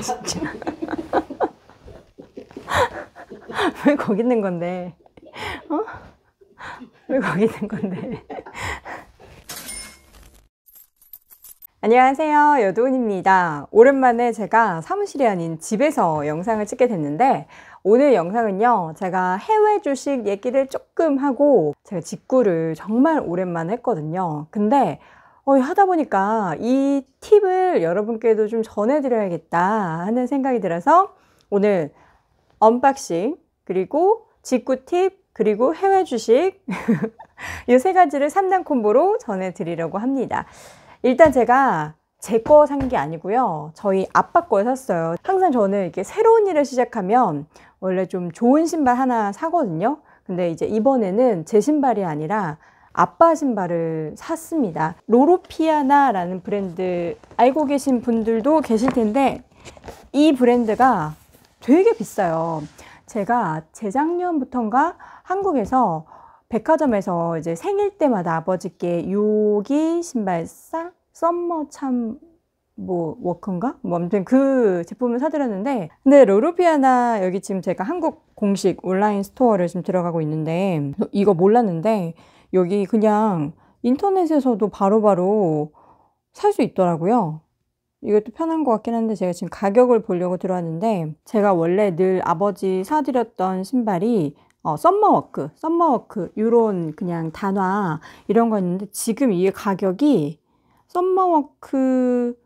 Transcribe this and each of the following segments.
진짜. 왜 거기 있는 건데? 어? 왜 거기 있는 건데? 안녕하세요. 여도훈입니다. 오랜만에 제가 사무실이 아닌 집에서 영상을 찍게 됐는데 오늘 영상은요. 제가 해외 주식 얘기를 조금 하고 제가 직구를 정말 오랜만에 했거든요. 근데 어, 하다 보니까 이 팁을 여러분께도 좀 전해드려야겠다 하는 생각이 들어서 오늘 언박싱 그리고 직구 팁 그리고 해외 주식 이 세 가지를 3단 콤보로 전해드리려고 합니다. 일단 제가 제 거 산 게 아니고요. 저희 아빠 거 샀어요. 항상 저는 이렇게 새로운 일을 시작하면 원래 좀 좋은 신발 하나 사거든요. 근데 이제 이번에는 제 신발이 아니라 아빠 신발을 샀습니다. 로로피아나라는 브랜드 알고 계신 분들도 계실 텐데 이 브랜드가 되게 비싸요. 제가 재작년부터인가 한국에서 백화점에서 이제 생일 때마다 아버지께 요기 신발 싹 썸머 참뭐 워크인가? 뭐 아무튼 그 제품을 사드렸는데 근데 로르피아나 여기 지금 제가 한국 공식 온라인 스토어를 지금 들어가고 있는데 이거 몰랐는데 여기 그냥 인터넷에서도 바로바로 살 수 있더라고요. 이것도 편한 것 같긴 한데 제가 지금 가격을 보려고 들어왔는데 제가 원래 늘 아버지 사드렸던 신발이 어, 썸머워크, 썸머워크 이런 그냥 단화 이런 거였는데 지금 이 가격이 썸머워크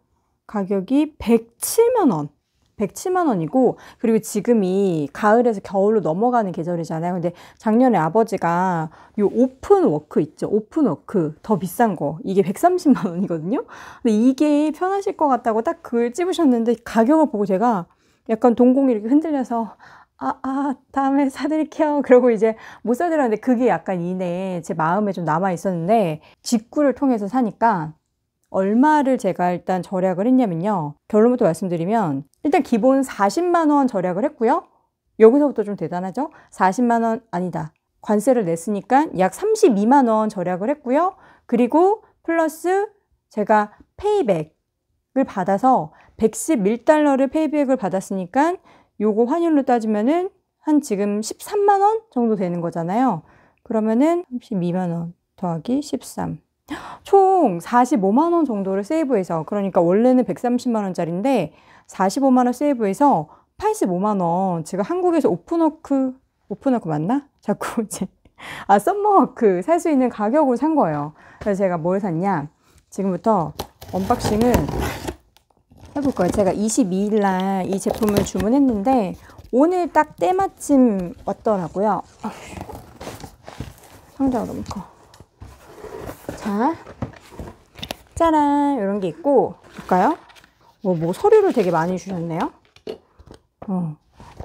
가격이 107만 원. 107만 원이고 그리고 지금이 가을에서 겨울로 넘어가는 계절이잖아요. 근데 작년에 아버지가 이 오픈 워크 있죠. 오픈 워크 더 비싼 거 이게 130만 원이거든요. 근데 이게 편하실 것 같다고 딱 그걸 찝으셨는데 가격을 보고 제가 약간 동공이 이렇게 흔들려서 아, 아, 다음에 사드릴게요. 그러고 이제 못 사드렸는데 그게 약간 이내에 제 마음에 좀 남아 있었는데 직구를 통해서 사니까 얼마를 제가 일단 절약을 했냐면요. 결론부터 말씀드리면 일단 기본 40만 원 절약을 했고요. 여기서부터 좀 대단하죠? 40만 원 아니다. 관세를 냈으니까 약 32만 원 절약을 했고요. 그리고 플러스 제가 페이백을 받아서 111달러를 페이백을 받았으니까 요거 환율로 따지면은 한 지금 13만 원 정도 되는 거잖아요. 그러면은 32만 원 더하기 13총 45만 원 정도를 세이브해서 그러니까 원래는 130만 원짜리인데 45만 원 세이브해서 85만 원 제가 한국에서 오픈워크 오픈워크 맞나? 자꾸 이제 아 썸머워크 살 수 있는 가격으로 산 거예요. 그래서 제가 뭘 샀냐? 지금부터 언박싱을 해볼 거예요. 제가 22일 날 이 제품을 주문했는데 오늘 딱 때마침 왔더라고요. 상자가 너무 커. 자, 짜란 이런 게 있고 볼까요? 뭐, 뭐 서류를 되게 많이 주셨네요. 어,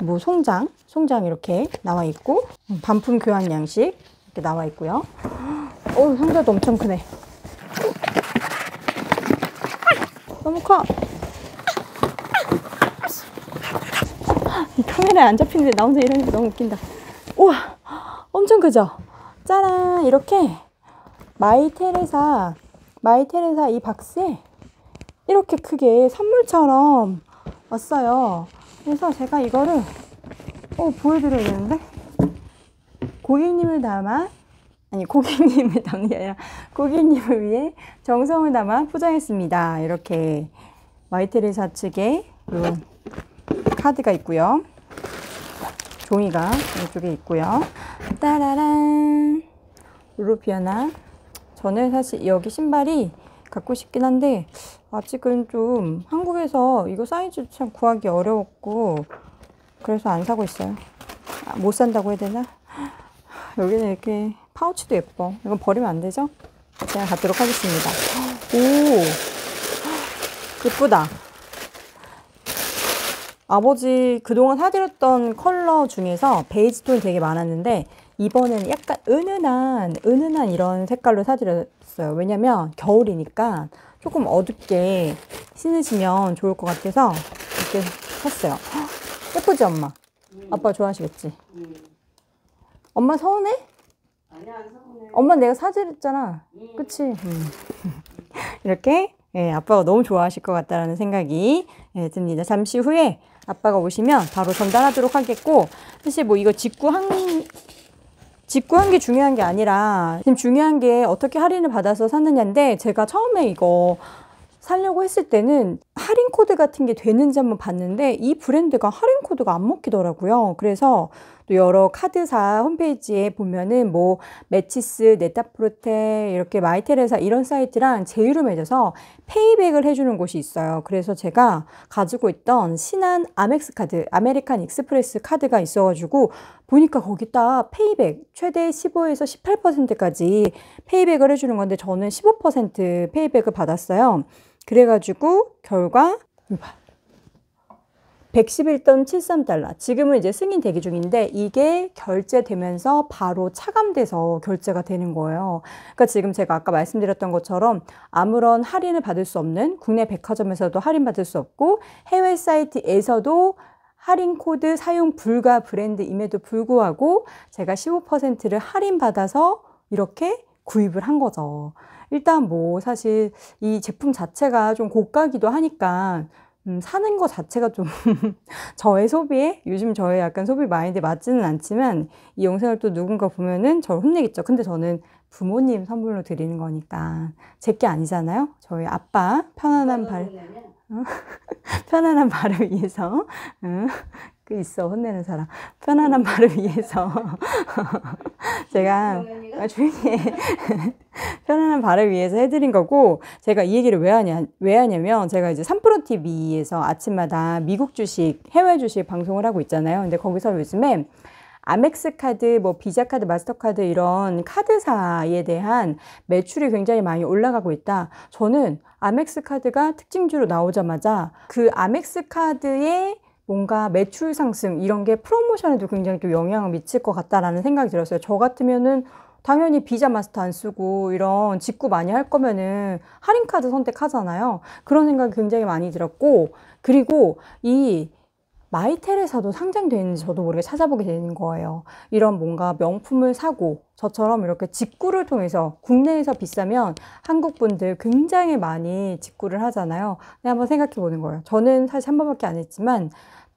뭐 송장, 송장 이렇게 나와 있고 음, 반품 교환 양식 이렇게 나와 있고요. 어, 상자도 엄청 크네. 너무 커. 이 카메라에 안 잡히는데 나 혼자 이러니까 너무 웃긴다. 우와, 엄청 크죠? 짜란, 이렇게 마이 테레사, 마이 테레사 이 박스에 이렇게 크게 선물처럼 왔어요. 그래서 제가 이거를 어, 보여드려야 되는데 고객님을 담아 아니 고객님을 담는 게 아니라 고객님을 위해 정성을 담아 포장했습니다. 이렇게 마이테레사 측에 요 카드가 있고요. 종이가 이쪽에 있고요. 따라란 루루피아나 저는 사실 여기 신발이 갖고 싶긴 한데 아직은 좀 한국에서 이거 사이즈 참 구하기 어려웠고 그래서 안 사고 있어요 아, 못 산다고 해야 되나? 여기는 이렇게 파우치도 예뻐 이건 버리면 안 되죠? 제가 갖도록 하겠습니다 오 예쁘다 아버지 그동안 사드렸던 컬러 중에서 베이지 톤이 되게 많았는데 이번에는 약간 은은한 은은한 이런 색깔로 사드렸어요. 왜냐면 겨울이니까 조금 어둡게 신으시면 좋을 것 같아서 이렇게 샀어요. 헉, 예쁘지 엄마? 음. 아빠 좋아하시겠지? 음. 엄마 서운해? 엄마 내가 사드렸잖아. 음. 그치? 음. 이렇게 예, 아빠가 너무 좋아하실 것같다는 생각이 예, 듭니다. 잠시 후에 아빠가 오시면 바로 전달하도록 하겠고 사실 뭐 이거 직구 한집 구한 게 중요한 게 아니라 지금 중요한 게 어떻게 할인을 받아서 샀느냐인데 제가 처음에 이거 살려고 했을 때는 할인 코드 같은 게 되는지 한번 봤는데 이 브랜드가 할인 코드가 안 먹히더라고요. 그래서 또 여러 카드사 홈페이지에 보면은 뭐 매치스, 네타프로테 이렇게 마이테레사 이런 사이트랑 제휴를 맺어서 페이백을 해주는 곳이 있어요. 그래서 제가 가지고 있던 신한 아멕스 카드, 아메리칸 익스프레스 카드가 있어가지고 보니까 거기다 페이백 최대 15에서 18%까지 페이백을 해주는 건데 저는 15% 페이백을 받았어요. 그래가지고 결과 111.73달러. 지금은 이제 승인 대기 중인데 이게 결제되면서 바로 차감돼서 결제가 되는 거예요. 그러니까 지금 제가 아까 말씀드렸던 것처럼 아무런 할인을 받을 수 없는 국내 백화점에서도 할인 받을 수 없고 해외 사이트에서도 할인 코드 사용 불가 브랜드임에도 불구하고 제가 15%를 할인받아서 이렇게 구입을 한 거죠. 일단 뭐 사실 이 제품 자체가 좀 고가기도 하니까 음, 사는 거 자체가 좀 저의 소비에 요즘 저의 약간 소비 마인드에 맞지는 않지만 이 영상을 또 누군가 보면은 저를 혼내겠죠. 근데 저는 부모님 선물로 드리는 거니까 제 게 아니잖아요. 저희 아빠 편안한 발 어? 편안한 발을 위해서 어? 그 있어 혼내는 사람 편안한 말을 위해서 제가 조용히 아, 편안한 발을 위해서 해드린 거고 제가 이 얘기를 왜 하냐 왜 하냐면 제가 이제 삼프로 TV에서 아침마다 미국 주식 해외 주식 방송을 하고 있잖아요 근데 거기서 요즘에 아멕스 카드, 뭐 비자 카드, 마스터 카드 이런 카드사에 대한 매출이 굉장히 많이 올라가고 있다. 저는 아멕스 카드가 특징주로 나오자마자 그 아멕스 카드의 뭔가 매출 상승 이런 게 프로모션에도 굉장히 또 영향을 미칠 것 같다라는 생각이 들었어요. 저 같으면은 당연히 비자 마스터 안 쓰고 이런 직구 많이 할 거면은 할인카드 선택하잖아요. 그런 생각이 굉장히 많이 들었고 그리고 이 마이텔에서도 상장되 있는지 저도 모르게 찾아보게 되는 거예요. 이런 뭔가 명품을 사고 저처럼 이렇게 직구를 통해서 국내에서 비싸면 한국 분들 굉장히 많이 직구를 하잖아요. 한번 생각해 보는 거예요. 저는 사실 한 번밖에 안 했지만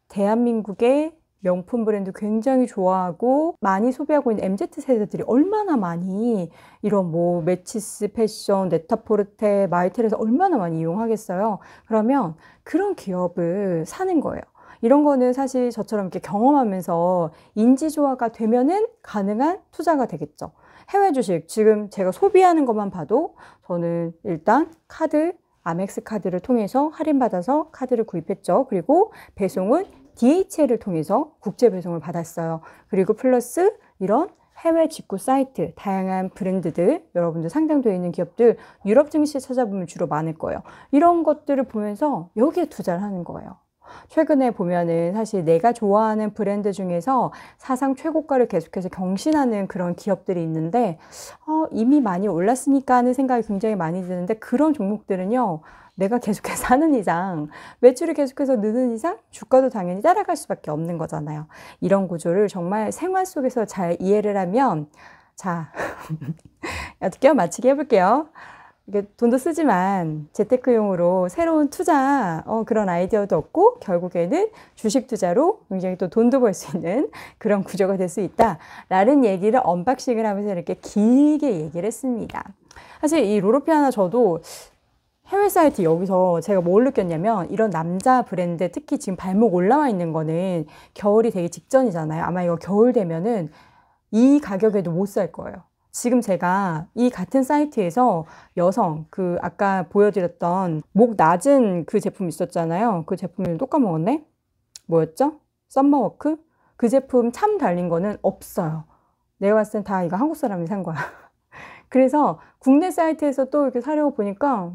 대한민국의 명품 브랜드 굉장히 좋아하고 많이 소비하고 있는 MZ 세대들이 얼마나 많이 이런 뭐 매치스 패션, 네타포르테, 마이텔에서 얼마나 많이 이용하겠어요. 그러면 그런 기업을 사는 거예요. 이런 거는 사실 저처럼 이렇게 경험하면서 인지조화가 되면은 가능한 투자가 되겠죠. 해외 주식, 지금 제가 소비하는 것만 봐도 저는 일단 카드, 아멕스 카드를 통해서 할인받아서 카드를 구입했죠. 그리고 배송은 DHL을 통해서 국제 배송을 받았어요. 그리고 플러스 이런 해외 직구 사이트, 다양한 브랜드들, 여러분들 상장되어 있는 기업들, 유럽 증시 찾아보면 주로 많을 거예요. 이런 것들을 보면서 여기에 투자를 하는 거예요. 최근에 보면은 사실 내가 좋아하는 브랜드 중에서 사상 최고가를 계속해서 경신하는 그런 기업들이 있는데 어, 이미 많이 올랐으니까 하는 생각이 굉장히 많이 드는데 그런 종목들은요. 내가 계속해서 하는 이상 매출이 계속해서 느는 이상 주가도 당연히 따라갈 수밖에 없는 거잖아요. 이런 구조를 정말 생활 속에서 잘 이해를 하면 자 어떻게요? 마치게 해볼게요. 이게 돈도 쓰지만 재테크용으로 새로운 투자 어, 그런 아이디어도 없고 결국에는 주식 투자로 굉장히 또 돈도 벌 수 있는 그런 구조가 될 수 있다라는 얘기를 언박싱을 하면서 이렇게 길게 얘기를 했습니다. 사실 이 로로피아나 저도 해외 사이트 여기서 제가 뭘 느꼈냐면 이런 남자 브랜드 특히 지금 발목 올라와 있는 거는 겨울이 되게 직전이잖아요. 아마 이거 겨울 되면은 이 가격에도 못 살 거예요. 지금 제가 이 같은 사이트에서 여성 그 아까 보여드렸던 목 낮은 그 제품 있었잖아요. 그 제품을 또 까먹었네. 뭐였죠? 썸머워크? 그 제품 참 달린 거는 없어요. 내가 봤을 땐 다 이거 한국 사람이 산 거야. 그래서 국내 사이트에서 또 이렇게 사려고 보니까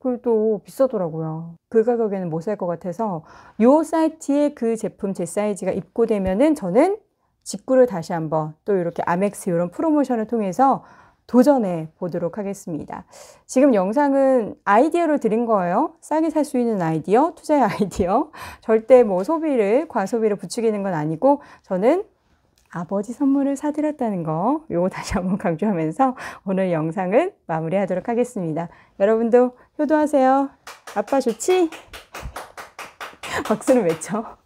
그래도 비싸더라고요. 그 가격에는 못 살 것 같아서 이 사이트에 그 제품 제 사이즈가 입고되면은 저는 직구를 다시 한번 또 이렇게 아멕스 이런 프로모션을 통해서 도전해 보도록 하겠습니다. 지금 영상은 아이디어를 드린 거예요. 싸게 살 수 있는 아이디어, 투자의 아이디어. 절대 뭐 소비를, 과소비를 부추기는 건 아니고 저는 아버지 선물을 사드렸다는 거, 요거 다시 한번 강조하면서 오늘 영상은 마무리하도록 하겠습니다. 여러분도 효도하세요. 아빠 좋지? 박수를 외쳐.